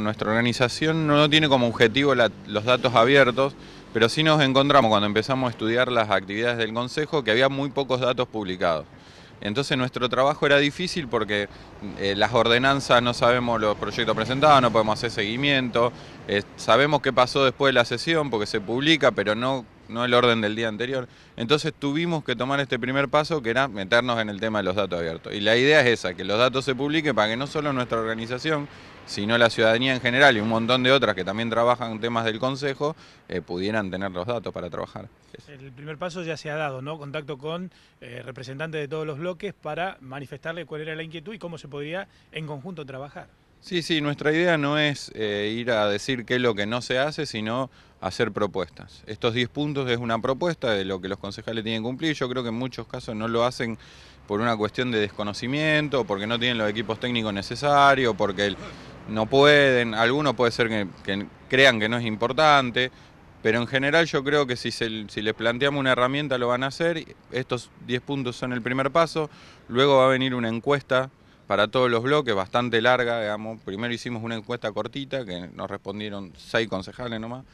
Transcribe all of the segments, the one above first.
nuestra organización no tiene como objetivo los datos abiertos, pero sí nos encontramos cuando empezamos a estudiar las actividades del Consejo que había muy pocos datos publicados. Entonces nuestro trabajo era difícil porque eh, las ordenanzas no sabemos los proyectos presentados, no podemos hacer seguimiento, eh, sabemos qué pasó después de la sesión porque se publica, pero no no el orden del día anterior. Entonces tuvimos que tomar este primer paso que era meternos en el tema de los datos abiertos. Y la idea es esa, que los datos se publiquen para que no solo nuestra organización, sino la ciudadanía en general y un montón de otras que también trabajan temas del Consejo, eh, pudieran tener los datos para trabajar. El primer paso ya se ha dado, ¿no? Contacto con eh, representantes de todos los bloques para manifestarle cuál era la inquietud y cómo se podría en conjunto trabajar. Sí, sí, nuestra idea no es eh, ir a decir qué es lo que no se hace, sino hacer propuestas. Estos 10 puntos es una propuesta de lo que los concejales tienen que cumplir. Yo creo que en muchos casos no lo hacen por una cuestión de desconocimiento, porque no tienen los equipos técnicos necesarios, porque no pueden. Algunos puede ser que, crean que no es importante, pero en general yo creo que si, si, les planteamos una herramienta lo van a hacer. Estos 10 puntos son el primer paso. Luego va a venir una encuesta para todos los bloques, bastante larga, digamos. Primero hicimos una encuesta cortita, que nos respondieron seis concejales nomás,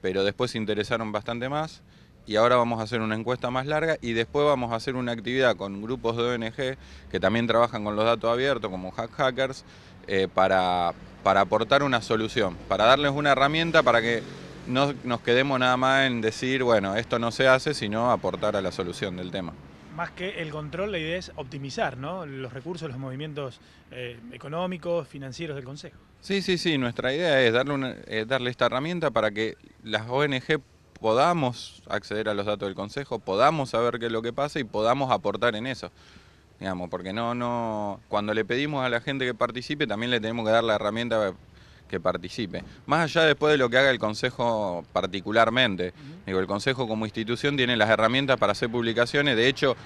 pero después se interesaron bastante más. Y ahora vamos a hacer una encuesta más larga y después vamos a hacer una actividad con grupos de ONG que también trabajan con los datos abiertos, como Hack Hackers, eh, para, para aportar una solución, para darles una herramienta para que no nos quedemos nada más en decir, bueno, esto no se hace, sino aportar a la solución del tema más que el control, la idea es optimizar ¿no? los recursos, los movimientos eh, económicos, financieros del Consejo. Sí, sí, sí, nuestra idea es darle, eh, darle esta herramienta para que las ONG podamos acceder a los datos del Consejo, podamos saber qué es lo que pasa y podamos aportar en eso. Digamos, porque no, no, cuando le pedimos a la gente que participe, también le tenemos que dar la herramienta que participe. Más allá después de lo que haga el Consejo particularmente. Digo, el Consejo como institución tiene las herramientas para hacer publicaciones. De hecho,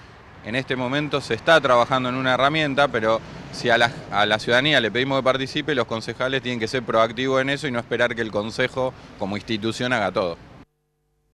en este momento se está trabajando en una herramienta, pero si a la, a la, ciudadanía le pedimos que participe, los concejales tienen que ser proactivos en eso y no esperar que el Consejo como institución haga todo.